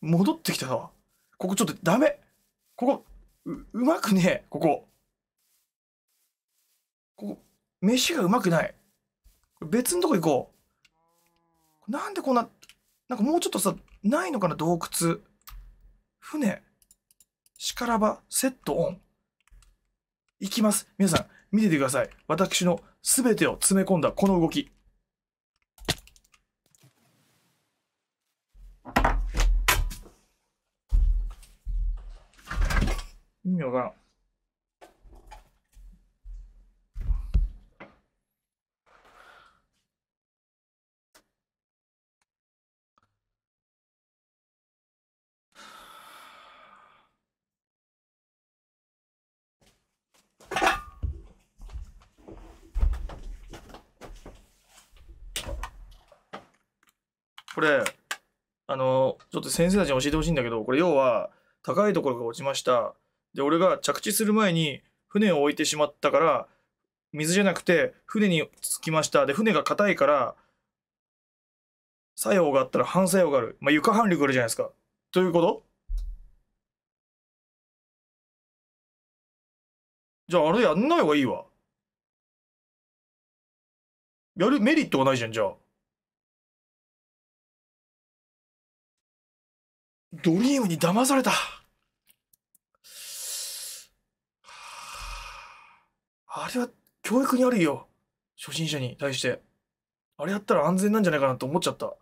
戻ってきたわ。ここちょっとダメ。ここ、う、うまくねえ、ここ。ここ、飯がうまくない。別のとこ行こう。なんでこんな、なんかもうちょっとさ、ないのかな、洞窟。船、しからば、セットオン。行きます。皆さん、見ててください。私の全てを詰め込んだこの動き。意味わからん。これあのちょっと先生たちに教えてほしいんだけどこれ要は高いところが落ちましたで、俺が着地する前に船を置いてしまったから、水じゃなくて船に着きました。で、船が硬いから、作用があったら反作用がある。まあ、床反力あるじゃないですか。ということじゃああれやんない方がいいわ。やるメリットがないじゃん、じゃあ。ドリームに騙された。あれは教育にあるよ。初心者に対して。あれやったら安全なんじゃないかなと思っちゃった。